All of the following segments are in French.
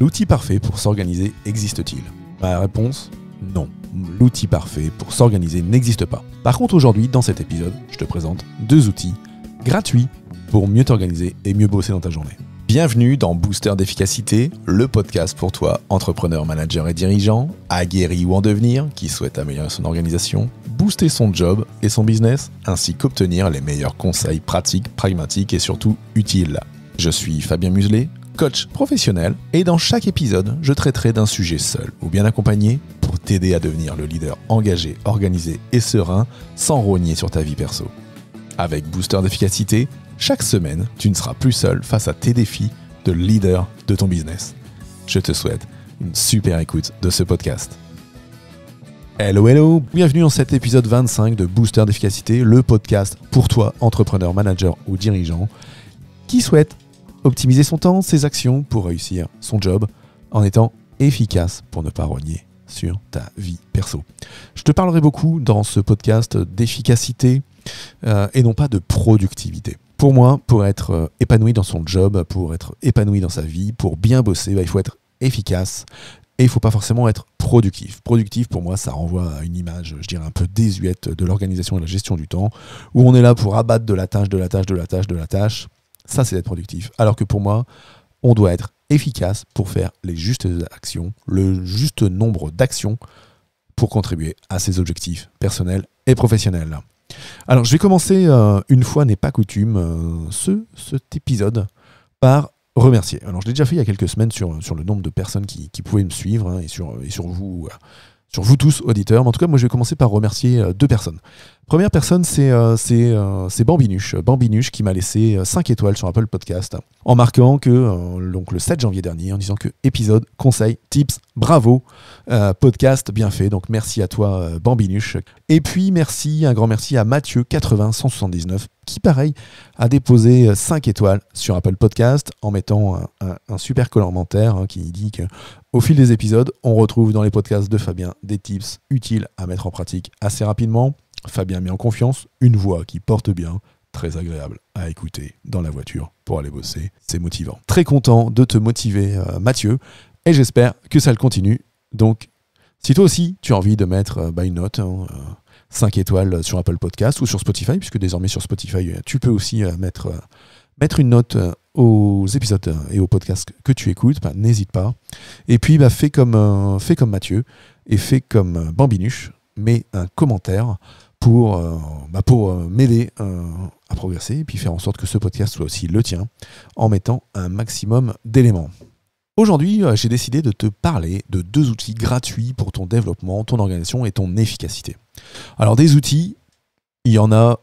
L'outil parfait pour s'organiser existe-t-il Ma réponse Non. L'outil parfait pour s'organiser n'existe pas. Par contre, aujourd'hui, dans cet épisode, je te présente deux outils gratuits pour mieux t'organiser et mieux bosser dans ta journée. Bienvenue dans Booster d'efficacité, le podcast pour toi, entrepreneur, manager et dirigeant, aguerri ou en devenir, qui souhaite améliorer son organisation, booster son job et son business, ainsi qu'obtenir les meilleurs conseils pratiques, pragmatiques et surtout utiles. Je suis Fabien Muselet, coach professionnel, et dans chaque épisode, je traiterai d'un sujet seul ou bien accompagné pour t'aider à devenir le leader engagé, organisé et serein sans rogner sur ta vie perso. Avec Booster d'efficacité, chaque semaine, tu ne seras plus seul face à tes défis de leader de ton business. Je te souhaite une super écoute de ce podcast. Hello, hello! Bienvenue dans cet épisode 25 de Booster d'efficacité, le podcast pour toi, entrepreneur, manager ou dirigeant, qui souhaite optimiser son temps, ses actions pour réussir son job en étant efficace pour ne pas rogner sur ta vie perso. Je te parlerai beaucoup dans ce podcast d'efficacité euh, et non pas de productivité. Pour moi, pour être euh, épanoui dans son job, pour être épanoui dans sa vie, pour bien bosser, bah, il faut être efficace et il ne faut pas forcément être productif. Productif, pour moi, ça renvoie à une image, je dirais, un peu désuète de l'organisation et de la gestion du temps, où on est là pour abattre de la tâche, de la tâche, de la tâche, de la tâche, ça, c'est d'être productif. Alors que pour moi, on doit être efficace pour faire les justes actions, le juste nombre d'actions pour contribuer à ses objectifs personnels et professionnels. Alors, je vais commencer, euh, une fois n'est pas coutume, euh, ce, cet épisode par remercier. Alors, je l'ai déjà fait il y a quelques semaines sur, sur le nombre de personnes qui, pouvaient me suivre hein, et, sur, et sur vous. Euh, sur vous tous, auditeurs. Mais en tout cas, moi, je vais commencer par remercier deux personnes. Première personne, euh, euh, c'est Bambinuche. Bambinuche qui m'a laissé 5 euh, étoiles sur Apple Podcast en marquant que, donc le 7 janvier dernier, en disant que épisode, conseil, tips, bravo, podcast bien fait. Donc merci à toi, Bambinuche. Et puis merci, un grand merci à Mathieu80179 qui, pareil, a déposé 5 étoiles sur Apple Podcast en mettant un, super commentaire hein, qui dit que au fil des épisodes, on retrouve dans les podcasts de Fabien des tips utiles à mettre en pratique assez rapidement Fabien met en confiance une voix qui porte bien, très agréable à écouter dans la voiture pour aller bosser. C'est motivant. Très content de te motiver, euh, Mathieu, et j'espère que ça le continue. Donc, si toi aussi tu as envie de mettre une euh, note, 5 hein, euh, étoiles sur Apple Podcast ou sur Spotify, puisque désormais sur Spotify, tu peux aussi mettre, mettre une note aux épisodes et aux podcasts que tu écoutes, bah, n'hésite pas. Et puis, bah, fais, comme, fais comme Mathieu et fais comme Bambinuche, mets un commentaire pour, euh, bah, euh, m'aider euh, à progresser et puis faire en sorte que ce podcast soit aussi le tien en mettant un maximum d'éléments. Aujourd'hui, j'ai décidé de te parler de deux outils gratuits pour ton développement, ton organisation et ton efficacité. Alors des outils, il y en a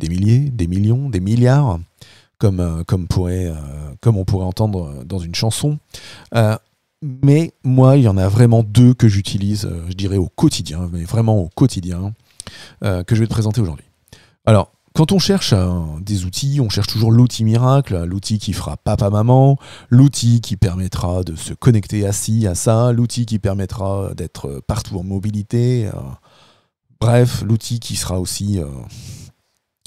des milliers, des millions, des milliards, comme, comme, pourrait, comme on pourrait entendre dans une chanson. mais moi, il y en a vraiment deux que j'utilise, je dirais au quotidien, mais vraiment au quotidien. Euh, que je vais te présenter aujourd'hui. Alors, quand on cherche des outils, on cherche toujours l'outil miracle, l'outil qui fera papa-maman, l'outil qui permettra de se connecter à ci, à ça, l'outil qui permettra d'être partout en mobilité. Euh, bref, l'outil qui sera aussi euh,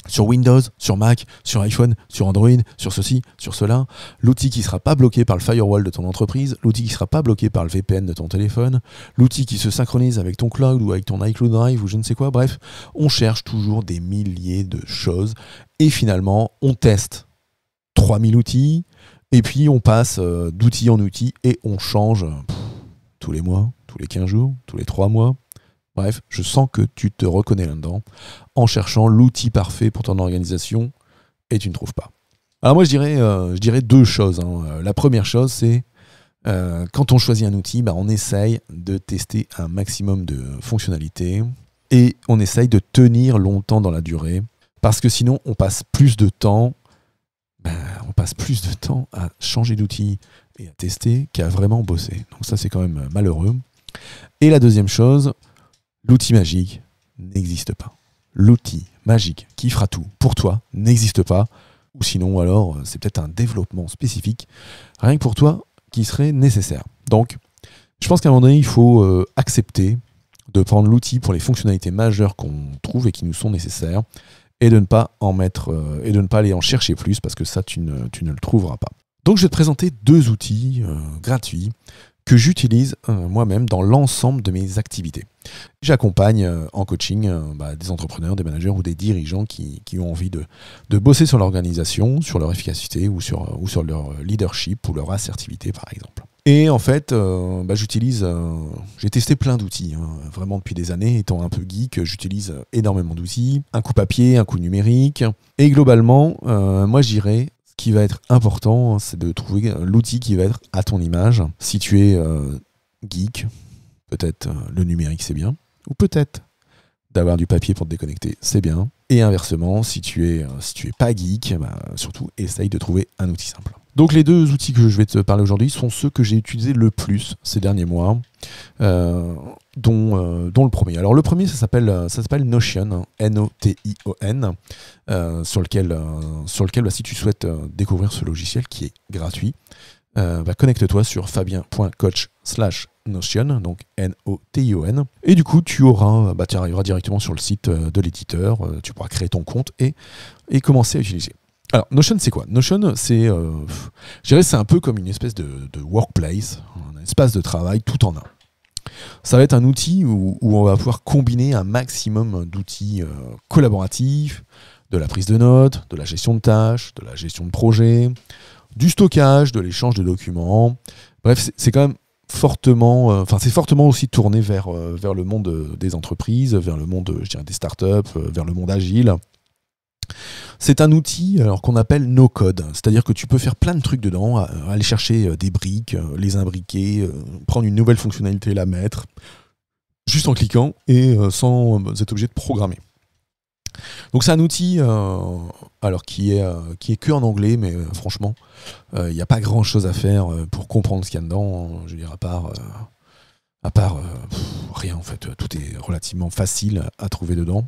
sur Windows, sur Mac, sur iPhone, sur Android, sur ceci, sur cela, l'outil qui ne sera pas bloqué par le firewall de ton entreprise, l'outil qui ne sera pas bloqué par le VPN de ton téléphone, l'outil qui se synchronise avec ton cloud ou avec ton iCloud Drive ou je ne sais quoi, bref, on cherche toujours des milliers de choses et finalement on teste 3000 outils et puis on passe euh, d'outil en outil et on change euh, tous les mois, tous les 15 jours, tous les 3 mois, Bref, je sens que tu te reconnais là-dedans en cherchant l'outil parfait pour ton organisation et tu ne trouves pas. Alors moi, je dirais, euh, je dirais deux choses. Hein. Euh, la première chose, c'est euh, quand on choisit un outil, bah, on essaye de tester un maximum de fonctionnalités et on essaye de tenir longtemps dans la durée parce que sinon, on passe plus de temps, bah, on passe plus de temps à changer d'outil et à tester qu'à vraiment bosser. Donc ça, c'est quand même malheureux. Et la deuxième chose, L'outil magique n'existe pas. L'outil magique qui fera tout pour toi n'existe pas. Ou sinon, alors, euh, c'est peut-être un développement spécifique, rien que pour toi, qui serait nécessaire. Donc, je pense qu'à un moment donné, il faut euh, accepter de prendre l'outil pour les fonctionnalités majeures qu'on trouve et qui nous sont nécessaires, et de ne pas en mettre euh, et de ne pas aller en chercher plus parce que ça, tu ne, le trouveras pas. Donc, je vais te présenter deux outils gratuits que j'utilise euh, moi-même dans l'ensemble de mes activités. J'accompagne euh, en coaching euh, bah, des entrepreneurs, des managers ou des dirigeants qui, ont envie de, de bosser sur l'organisation, sur leur efficacité ou sur, ou sur leur leadership ou leur assertivité par exemple. Et en fait, bah, j'utilise, j'ai testé plein d'outils, hein, vraiment depuis des années, étant un peu geek, j'utilise énormément d'outils, un coup papier, un coup numérique, et globalement, moi j'irai ce qui va être important, c'est de trouver l'outil qui va être à ton image. Si tu es euh, geek, peut-être euh, le numérique c'est bien, ou peut-être d'avoir du papier pour te déconnecter, c'est bien. Et inversement, si tu es, euh, si tu es pas geek, bah, surtout essaye de trouver un outil simple. Donc les deux outils que je vais te parler aujourd'hui sont ceux que j'ai utilisés le plus ces derniers mois. Euh, dont, le premier. Alors le premier, ça s'appelle, euh, s'appelle Notion, N-O-T-I-O-N, hein, euh, sur lequel, sur lequel bah, si tu souhaites découvrir ce logiciel qui est gratuit, bah, connecte-toi sur fabien.coach slash Notion, donc N-O-T-I-O-N. Et du coup, tu auras, bah, tu arriveras directement sur le site de l'éditeur, tu pourras créer ton compte et, et commencer à utiliser. Alors, Notion, c'est quoi Notion, c'est, je dirais, c'est un peu comme une espèce de, de workplace, un espace de travail tout en un. Ça va être un outil où, on va pouvoir combiner un maximum d'outils euh, collaboratifs, de la prise de notes, de la gestion de tâches, de la gestion de projets, du stockage, de l'échange de documents. Bref, c'est quand même fortement, euh, enfin c'est fortement aussi tourné vers, euh, vers le monde des entreprises, vers le monde je des startups, vers le monde agile. C'est un outil alors qu'on appelle no code, c'est-à-dire que tu peux faire plein de trucs dedans, aller chercher euh, des briques, euh, les imbriquer, euh, prendre une nouvelle fonctionnalité et la mettre, juste en cliquant et sans être obligé de programmer. Donc c'est un outil alors qui est, qui est que en anglais, mais franchement, il n'y a pas grand chose à faire pour comprendre ce qu'il y a dedans, je veux à part, à part rien en fait, tout est relativement facile à trouver dedans.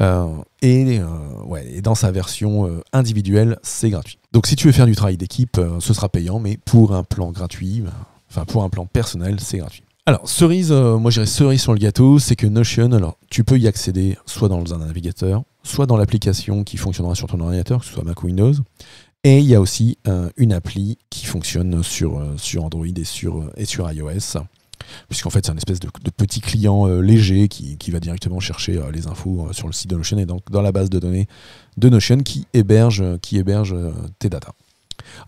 Euh, euh, et, dans sa version euh, individuelle, c'est gratuit. Donc si tu veux faire du travail d'équipe, ce sera payant, mais pour un plan gratuit, enfin pour un plan personnel, c'est gratuit. Alors, cerise, moi j'irais cerise sur le gâteau, c'est que Notion, alors tu peux y accéder soit dans un navigateur, soit dans l'application qui fonctionnera sur ton ordinateur, que ce soit Mac ou Windows. Et il y a aussi une appli qui fonctionne sur, Android et et sur iOS puisqu'en fait c'est un espèce de, petit client euh, léger qui, va directement chercher euh, les infos euh, sur le site de Notion et donc dans la base de données de Notion qui héberge, qui héberge tes datas.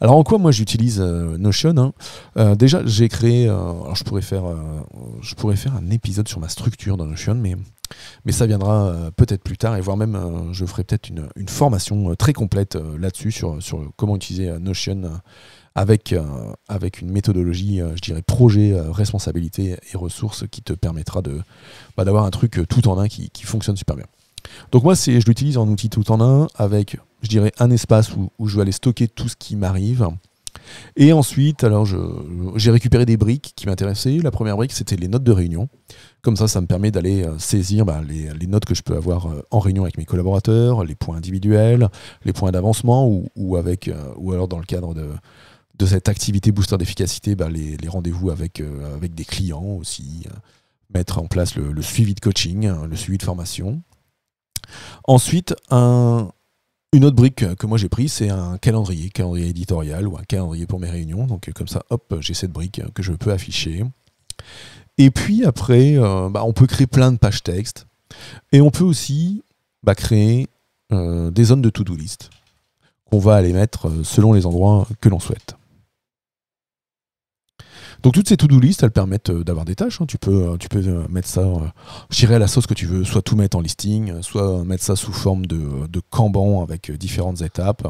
Alors en quoi moi j'utilise Notion hein Déjà j'ai créé, alors je pourrais, faire, je pourrais faire un épisode sur ma structure dans Notion, mais, mais ça viendra peut-être plus tard, et voire même je ferai peut-être une, formation très complète là-dessus sur, sur comment utiliser Notion avec, euh, avec une méthodologie, euh, je dirais, projet, euh, responsabilité et ressources qui te permettra de, bah, d'avoir un truc tout en un qui, qui fonctionne super bien. Donc moi, c'est, je l'utilise en outil tout en un avec, je dirais, un espace où, où je vais aller stocker tout ce qui m'arrive. Et ensuite, alors je, j'ai récupéré des briques qui m'intéressaient. La première brique, c'était les notes de réunion. Comme ça, ça me permet d'aller saisir bah, les, les, notes que je peux avoir en réunion avec mes collaborateurs, les points individuels, les points d'avancement ou, ou avec, ou alors dans le cadre de, de cette activité booster d'efficacité, bah, les, rendez-vous avec, euh, avec des clients aussi, hein. mettre en place le, suivi de coaching, hein, le suivi de formation. Ensuite, un, une autre brique que moi j'ai pris c'est un calendrier, calendrier éditorial ou un calendrier pour mes réunions. Donc euh, comme ça, hop, j'ai cette brique que je peux afficher. Et puis après, euh, bah, on peut créer plein de pages texte. Et on peut aussi bah, créer des zones de to-do list qu'on va aller mettre selon les endroits que l'on souhaite. Donc toutes ces to-do list, elles permettent euh, d'avoir des tâches. Hein. Tu, peux, euh, tu peux euh, mettre ça, gérer à la sauce que tu veux, soit tout mettre en listing, soit mettre ça sous forme de, de avec différentes étapes.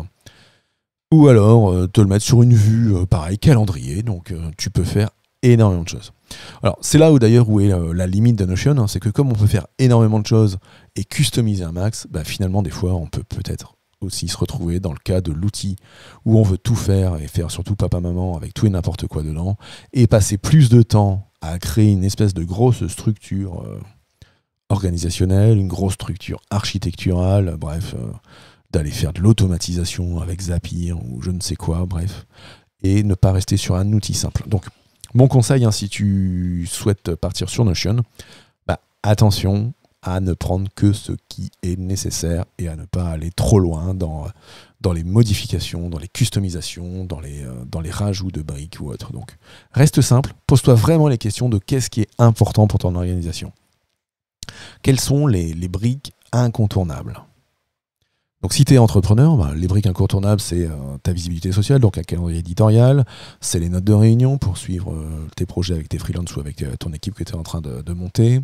Ou alors te le mettre sur une vue, pareil, calendrier. Donc tu peux faire énormément de choses. Alors c'est là où d'ailleurs où est la limite de Notion, hein. c'est que comme on peut faire énormément de choses et customiser un max, bah, finalement des fois on peut peut-être aussi se retrouver dans le cas de l'outil où on veut tout faire et faire surtout papa-maman avec tout et n'importe quoi dedans et passer plus de temps à créer une espèce de grosse structure euh, organisationnelle, une grosse structure architecturale, bref, euh, d'aller faire de l'automatisation avec Zapier ou je ne sais quoi, bref, et ne pas rester sur un outil simple. Donc, mon conseil, hein, si tu souhaites partir sur Notion, bah, attention, à ne prendre que ce qui est nécessaire et à ne pas aller trop loin dans, dans les modifications, dans les customisations, dans les, euh, dans les rajouts de briques ou autre. Donc reste simple, pose-toi vraiment les questions de qu'est-ce qui est important pour ton organisation. Quelles sont les, briques incontournables donc si tu es entrepreneur, bah, les briques incontournables, c'est euh, ta visibilité sociale, donc un calendrier éditorial, c'est les notes de réunion pour suivre euh, tes projets avec tes freelances ou avec ton équipe que tu es en train de, de monter,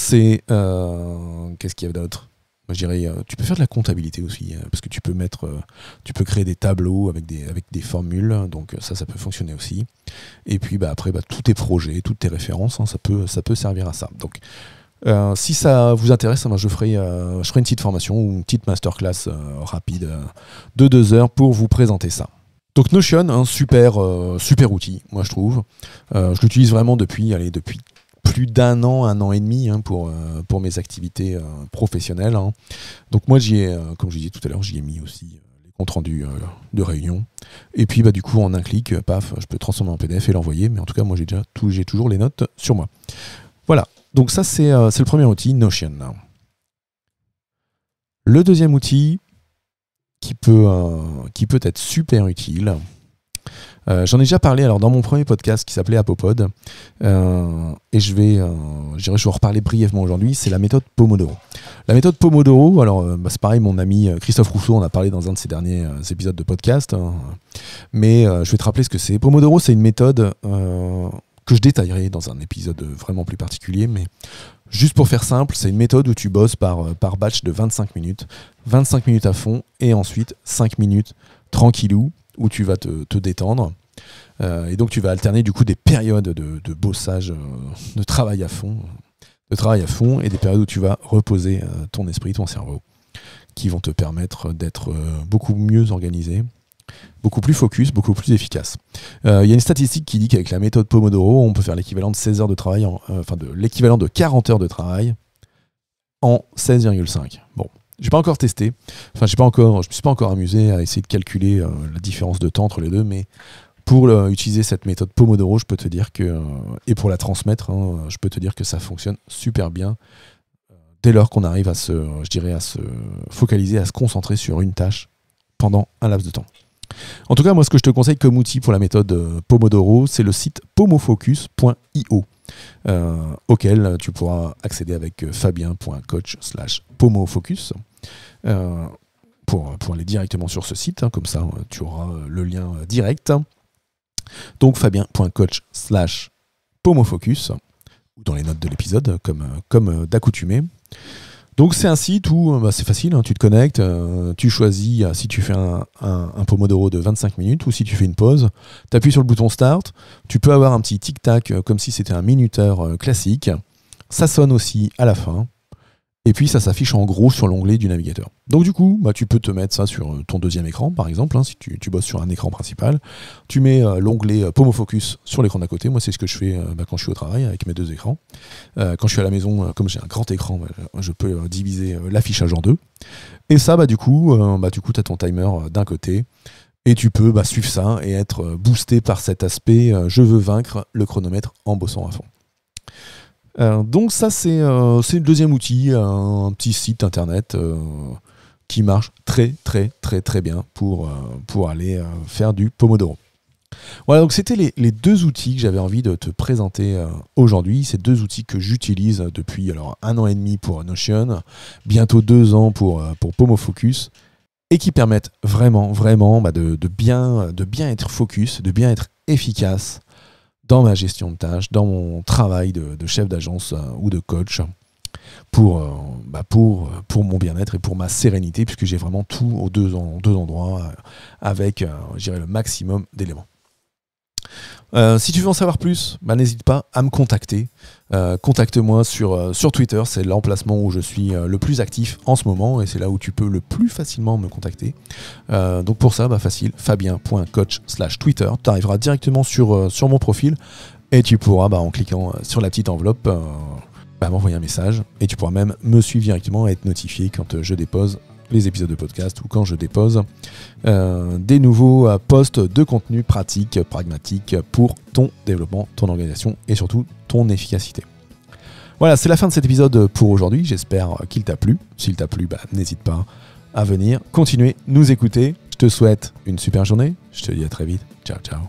c'est. Euh, qu'est-ce qu'il y a d'autre je dirais, euh, tu peux faire de la comptabilité aussi, euh, parce que tu peux mettre. tu peux créer des tableaux avec des, avec des formules, donc ça, ça peut fonctionner aussi. Et puis, bah, après, bah, tous tes projets, toutes tes références, hein, ça, peut, ça peut servir à ça. Donc. si ça vous intéresse, moi je, ferai, je ferai une petite formation ou une petite masterclass rapide de deux heures pour vous présenter ça. Donc Notion, un hein, super, super outil, moi je trouve. je l'utilise vraiment depuis, allez, depuis plus d'un an, un an et demi hein, pour, euh, pour mes activités euh, professionnelles. Hein. Donc moi, j'y euh, comme je disais tout à l'heure, j'y ai mis aussi les comptes rendus de réunion. Et puis bah, du coup, en un clic, paf, je peux transformer en PDF et l'envoyer. Mais en tout cas, moi, j'ai déjà j'ai toujours les notes sur moi. Voilà, donc ça, c'est le premier outil, Notion. Le deuxième outil qui peut, qui peut être super utile, euh, j'en ai déjà parlé alors dans mon premier podcast qui s'appelait Apopod. Euh, et je vais, euh, je reparler brièvement aujourd'hui. C'est la méthode Pomodoro. La méthode Pomodoro, alors euh, bah, c'est pareil, mon ami Christophe Rousseau en a parlé dans un de ses derniers épisodes de podcast. Hein. mais je vais te rappeler ce que c'est. Pomodoro, c'est une méthode que je détaillerai dans un épisode vraiment plus particulier. Mais juste pour faire simple, c'est une méthode où tu bosses par, par batch de 25 minutes. 25 minutes à fond et ensuite 5 minutes tranquillou, où tu vas te, détendre. Euh, et donc tu vas alterner du coup des périodes de, bossage, euh, de travail à fond, de travail à fond, et des périodes où tu vas reposer euh, ton esprit, ton cerveau, qui vont te permettre d'être beaucoup mieux organisé, beaucoup plus focus, beaucoup plus efficace. Il y a une statistique qui dit qu'avec la méthode Pomodoro, on peut faire l'équivalent de 16 heures de travail, en, enfin de l'équivalent de 40 heures de travail en 16,5. Bon, j'ai pas encore testé. Enfin, j'ai pas encore, je me suis pas encore amusé à essayer de calculer euh, la différence de temps entre les deux, mais pour utiliser cette méthode Pomodoro, je peux te dire que, euh, et pour la transmettre, hein, je peux te dire que ça fonctionne super bien euh, dès lors qu'on arrive à se, je dirais, à se focaliser, à se concentrer sur une tâche pendant un laps de temps. En tout cas, moi, ce que je te conseille comme outil pour la méthode Pomodoro, c'est le site pomofocus.io, auquel tu pourras accéder avec fabien.coach euh, pour, pour, aller directement sur ce site. Hein, comme ça, euh, tu auras euh, le lien direct. Donc fabien.coach slash pomofocus, ou dans les notes de l'épisode, comme, comme d'accoutumé. Donc c'est un site où bah, c'est facile, hein, tu te connectes, tu choisis si tu fais un, pomodoro de 25 minutes ou si tu fais une pause, tu appuies sur le bouton start, tu peux avoir un petit tic-tac comme si c'était un minuteur classique, ça sonne aussi à la fin, et puis ça s'affiche en gros sur l'onglet du navigateur. Donc du coup, bah, tu peux te mettre ça sur euh, ton deuxième écran, par exemple, hein, si tu, tu, bosses sur un écran principal. Tu mets euh, l'onglet euh, Pomo Focus sur l'écran d'à côté. Moi, c'est ce que je fais bah, quand je suis au travail avec mes deux écrans. quand je suis à la maison, comme j'ai un grand écran, bah, je peux diviser l'affichage en deux. Et ça, bah, du coup, bah, tu as ton timer d'un côté. Et tu peux bah, suivre ça et être boosté par cet aspect je veux vaincre le chronomètre en bossant à fond. Euh, donc ça euh, c'est le deuxième outil, euh, un, petit site internet qui marche très très très très bien pour, aller faire du Pomodoro. Voilà, donc c'était les, deux outils que j'avais envie de te présenter aujourd'hui. Ces deux outils que j'utilise depuis un an et demi pour Notion, bientôt deux ans pour, pour Pomofocus, et qui permettent vraiment, vraiment bah, de, bien, de bien être focus, de bien être efficace dans ma gestion de tâches, dans mon travail de, chef d'agence euh, ou de coach pour, euh, bah, pour, pour mon bien-être et pour ma sérénité, puisque j'ai vraiment tout aux deux, en, deux endroits euh, avec le maximum d'éléments. Euh, si tu veux en savoir plus, bah, n'hésite pas à me contacter. Euh, contacte-moi sur, euh, sur Twitter, c'est l'emplacement où je suis le plus actif en ce moment et c'est là où tu peux le plus facilement me contacter. donc pour ça, bah, facile, fabien.coach slash Twitter, tu arriveras directement sur, sur mon profil et tu pourras, bah, en cliquant sur la petite enveloppe, m'envoyer un message et tu pourras même me suivre directement et être notifié quand je dépose les épisodes de podcast ou quand je dépose euh, des nouveaux euh, posts de contenu pratique, pragmatique pour ton développement, ton organisation et surtout ton efficacité. Voilà, c'est la fin de cet épisode pour aujourd'hui. J'espère qu'il t'a plu. S'il t'a plu, bah, n'hésite pas à venir continuer nous écouter. Je te souhaite une super journée. Je te dis à très vite. Ciao, ciao.